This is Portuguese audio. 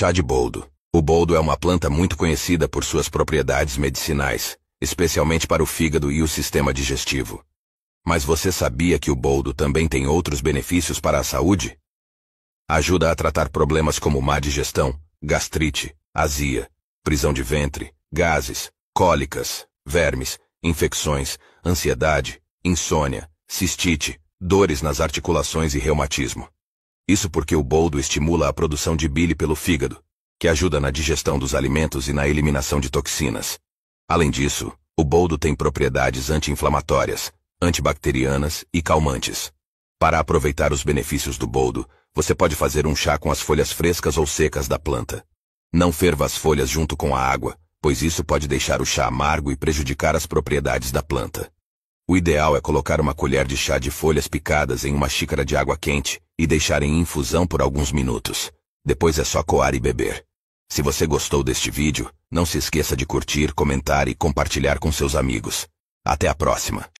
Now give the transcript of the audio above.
Chá de boldo. O boldo é uma planta muito conhecida por suas propriedades medicinais, especialmente para o fígado e o sistema digestivo. Mas você sabia que o boldo também tem outros benefícios para a saúde? Ajuda a tratar problemas como má digestão, gastrite, azia, prisão de ventre, gases, cólicas, vermes, infecções, ansiedade, insônia, cistite, dores nas articulações e reumatismo. Isso porque o boldo estimula a produção de bile pelo fígado, que ajuda na digestão dos alimentos e na eliminação de toxinas. Além disso, o boldo tem propriedades anti-inflamatórias, antibacterianas e calmantes. Para aproveitar os benefícios do boldo, você pode fazer um chá com as folhas frescas ou secas da planta. Não ferva as folhas junto com a água, pois isso pode deixar o chá amargo e prejudicar as propriedades da planta. O ideal é colocar uma colher de chá de folhas picadas em uma xícara de água quente e deixar em infusão por alguns minutos. Depois é só coar e beber. Se você gostou deste vídeo, não se esqueça de curtir, comentar e compartilhar com seus amigos. Até a próxima!